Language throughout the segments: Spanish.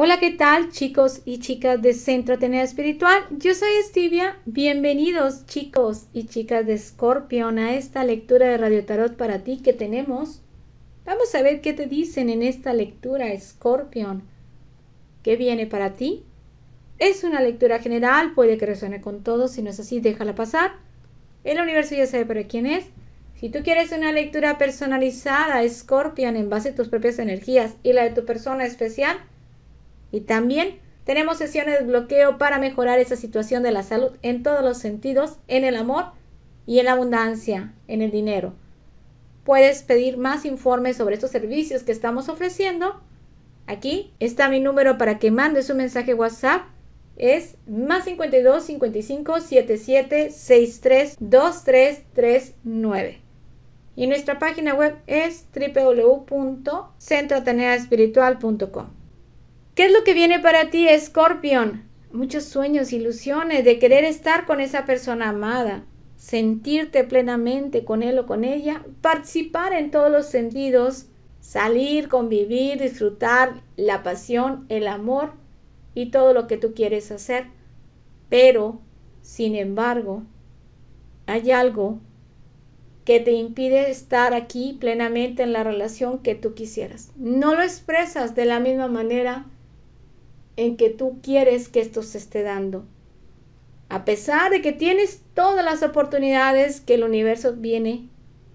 Hola, ¿qué tal chicos y chicas de Centro Atenea Espiritual? Yo soy Estivia. Bienvenidos chicos y chicas de Scorpion a esta lectura de Radio Tarot para ti que tenemos. Vamos a ver qué te dicen en esta lectura, Scorpion, ¿Qué viene para ti? Es una lectura general, puede que resuene con todos, si no es así, déjala pasar. El universo ya sabe para quién es. Si tú quieres una lectura personalizada, Scorpion en base a tus propias energías y la de tu persona especial, y también tenemos sesiones de bloqueo para mejorar esa situación de la salud en todos los sentidos, en el amor y en la abundancia, en el dinero. Puedes pedir más informes sobre estos servicios que estamos ofreciendo. Aquí está mi número para que mandes un mensaje WhatsApp. Es más 52 55 77 63 2339. Y nuestra página web es www.centroateneaespiritual.com. ¿Qué es lo que viene para ti, Scorpion? Muchos sueños, ilusiones de querer estar con esa persona amada, sentirte plenamente con él o con ella, participar en todos los sentidos, salir, convivir, disfrutar la pasión, el amor y todo lo que tú quieres hacer. Pero, sin embargo, hay algo que te impide estar aquí plenamente en la relación que tú quisieras. No lo expresas de la misma manera en que tú quieres que esto se esté dando. A pesar de que tienes todas las oportunidades que el universo viene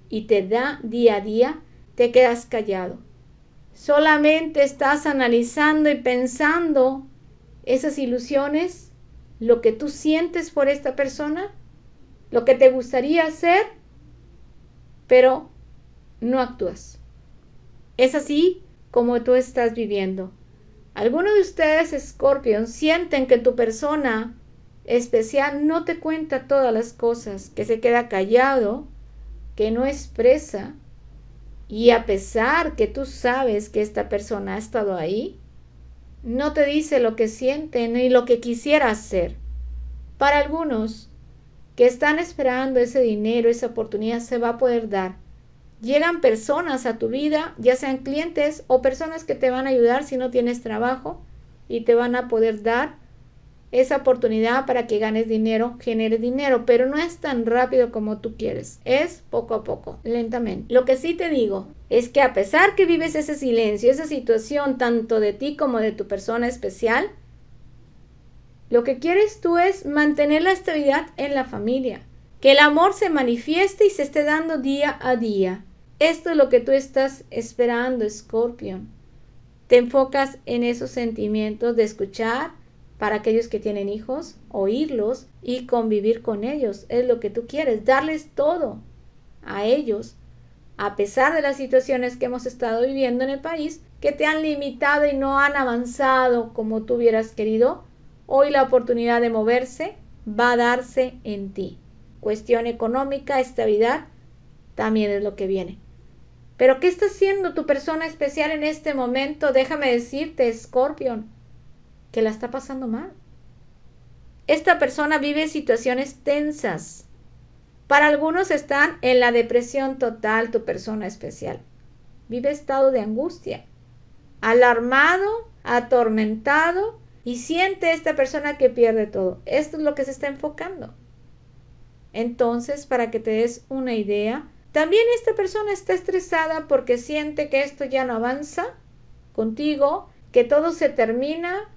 y te da día a día, te quedas callado. Solamente estás analizando y pensando esas ilusiones, lo que tú sientes por esta persona, lo que te gustaría hacer, pero no actúas. Es así como tú estás viviendo algunos de ustedes, Scorpion, sienten que tu persona especial no te cuenta todas las cosas, que se queda callado, que no expresa? Y a pesar que tú sabes que esta persona ha estado ahí, no te dice lo que siente ni lo que quisiera hacer. Para algunos que están esperando ese dinero, esa oportunidad se va a poder dar, Llegan personas a tu vida, ya sean clientes o personas que te van a ayudar si no tienes trabajo y te van a poder dar esa oportunidad para que ganes dinero, genere dinero, pero no es tan rápido como tú quieres, es poco a poco, lentamente. Lo que sí te digo es que a pesar que vives ese silencio, esa situación tanto de ti como de tu persona especial, lo que quieres tú es mantener la estabilidad en la familia, que el amor se manifieste y se esté dando día a día. Esto es lo que tú estás esperando, Scorpio. Te enfocas en esos sentimientos de escuchar para aquellos que tienen hijos, oírlos y convivir con ellos. Es lo que tú quieres, darles todo a ellos, a pesar de las situaciones que hemos estado viviendo en el país, que te han limitado y no han avanzado como tú hubieras querido. Hoy la oportunidad de moverse va a darse en ti. Cuestión económica, estabilidad, también es lo que viene. Pero ¿qué está haciendo tu persona especial en este momento? Déjame decirte, Scorpion, que la está pasando mal. Esta persona vive situaciones tensas. Para algunos están en la depresión total, tu persona especial. Vive estado de angustia, alarmado, atormentado y siente esta persona que pierde todo. Esto es lo que se está enfocando. Entonces, para que te des una idea, también esta persona está estresada porque siente que esto ya no avanza contigo, que todo se termina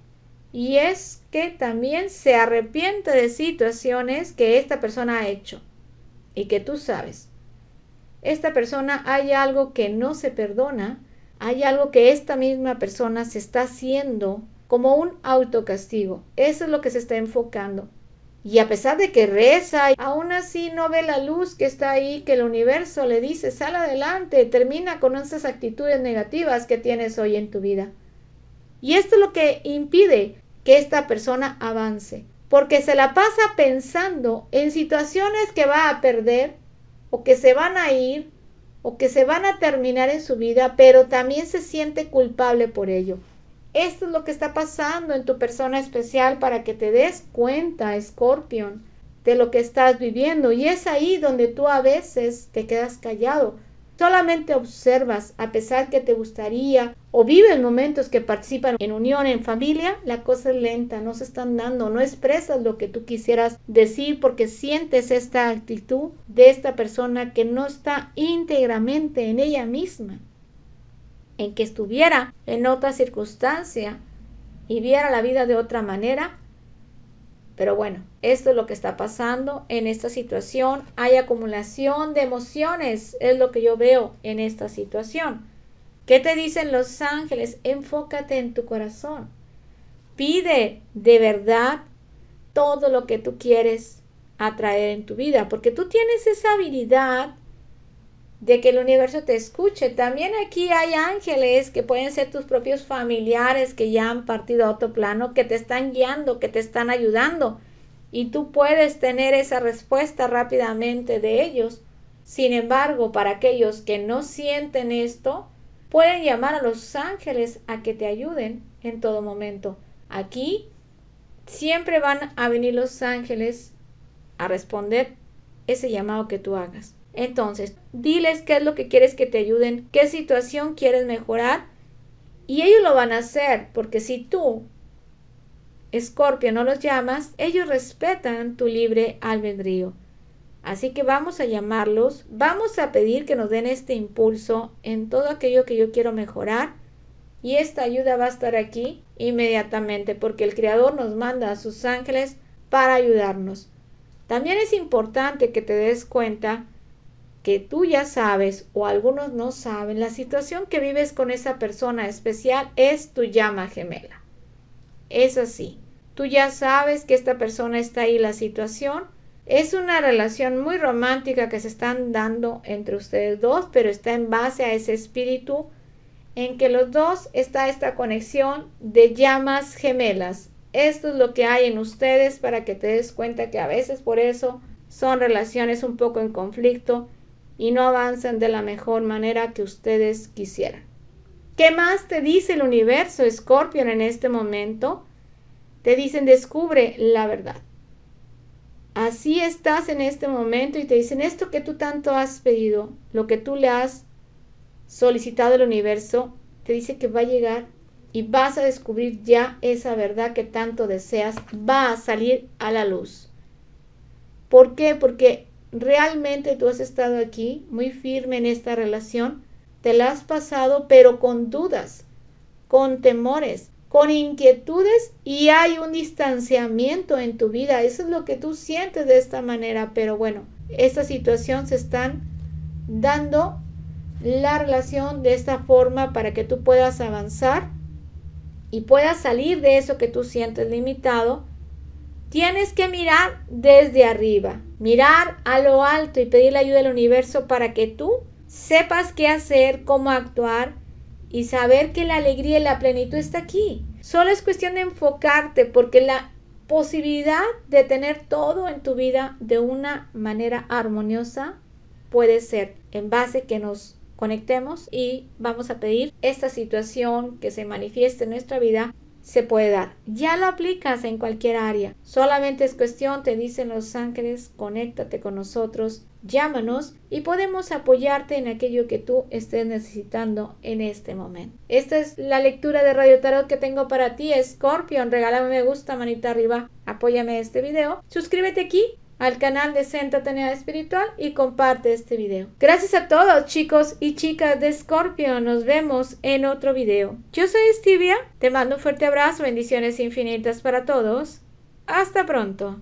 y es que también se arrepiente de situaciones que esta persona ha hecho y que tú sabes. Esta persona hay algo que no se perdona, hay algo que esta misma persona se está haciendo como un autocastigo. Eso es lo que se está enfocando. Y a pesar de que reza, aún así no ve la luz que está ahí, que el universo le dice, sal adelante, termina con esas actitudes negativas que tienes hoy en tu vida. Y esto es lo que impide que esta persona avance, porque se la pasa pensando en situaciones que va a perder o que se van a ir o que se van a terminar en su vida, pero también se siente culpable por ello. Esto es lo que está pasando en tu persona especial para que te des cuenta, Scorpion, de lo que estás viviendo. Y es ahí donde tú a veces te quedas callado. Solamente observas, a pesar que te gustaría o vives momentos que participan en unión, en familia, la cosa es lenta, no se están dando, no expresas lo que tú quisieras decir porque sientes esta actitud de esta persona que no está íntegramente en ella misma en que estuviera en otra circunstancia y viera la vida de otra manera. Pero bueno, esto es lo que está pasando en esta situación. Hay acumulación de emociones, es lo que yo veo en esta situación. ¿Qué te dicen los ángeles? Enfócate en tu corazón. Pide de verdad todo lo que tú quieres atraer en tu vida, porque tú tienes esa habilidad de que el universo te escuche. También aquí hay ángeles que pueden ser tus propios familiares que ya han partido a otro plano, que te están guiando, que te están ayudando. Y tú puedes tener esa respuesta rápidamente de ellos. Sin embargo, para aquellos que no sienten esto, pueden llamar a los ángeles a que te ayuden en todo momento. Aquí siempre van a venir los ángeles a responder ese llamado que tú hagas. Entonces, diles qué es lo que quieres que te ayuden, qué situación quieres mejorar y ellos lo van a hacer porque si tú, Escorpio, no los llamas, ellos respetan tu libre albedrío. Así que vamos a llamarlos, vamos a pedir que nos den este impulso en todo aquello que yo quiero mejorar y esta ayuda va a estar aquí inmediatamente porque el Creador nos manda a sus ángeles para ayudarnos. También es importante que te des cuenta que tú ya sabes o algunos no saben, la situación que vives con esa persona especial es tu llama gemela. Es así. Tú ya sabes que esta persona está ahí, la situación. Es una relación muy romántica que se están dando entre ustedes dos, pero está en base a ese espíritu en que los dos está esta conexión de llamas gemelas. Esto es lo que hay en ustedes para que te des cuenta que a veces por eso son relaciones un poco en conflicto y no avanzan de la mejor manera que ustedes quisieran. ¿Qué más te dice el universo, Scorpion, en este momento? Te dicen, descubre la verdad. Así estás en este momento y te dicen, esto que tú tanto has pedido, lo que tú le has solicitado al universo, te dice que va a llegar y vas a descubrir ya esa verdad que tanto deseas, va a salir a la luz. ¿Por qué? Porque realmente tú has estado aquí muy firme en esta relación, te la has pasado pero con dudas, con temores, con inquietudes y hay un distanciamiento en tu vida. Eso es lo que tú sientes de esta manera, pero bueno, esta situación se están dando la relación de esta forma para que tú puedas avanzar y puedas salir de eso que tú sientes limitado. Tienes que mirar desde arriba, mirar a lo alto y pedir la ayuda del universo para que tú sepas qué hacer, cómo actuar y saber que la alegría y la plenitud está aquí. Solo es cuestión de enfocarte porque la posibilidad de tener todo en tu vida de una manera armoniosa puede ser en base que nos conectemos y vamos a pedir esta situación que se manifieste en nuestra vida se puede dar. Ya lo aplicas en cualquier área. Solamente es cuestión, te dicen los ángeles, conéctate con nosotros, llámanos y podemos apoyarte en aquello que tú estés necesitando en este momento. Esta es la lectura de Radio Tarot que tengo para ti, Scorpion. Regálame me gusta, manita arriba. Apóyame este video. Suscríbete aquí al canal de Centro Espiritual y comparte este video. Gracias a todos chicos y chicas de Scorpio. Nos vemos en otro video. Yo soy Stevia. Te mando un fuerte abrazo. Bendiciones infinitas para todos. Hasta pronto.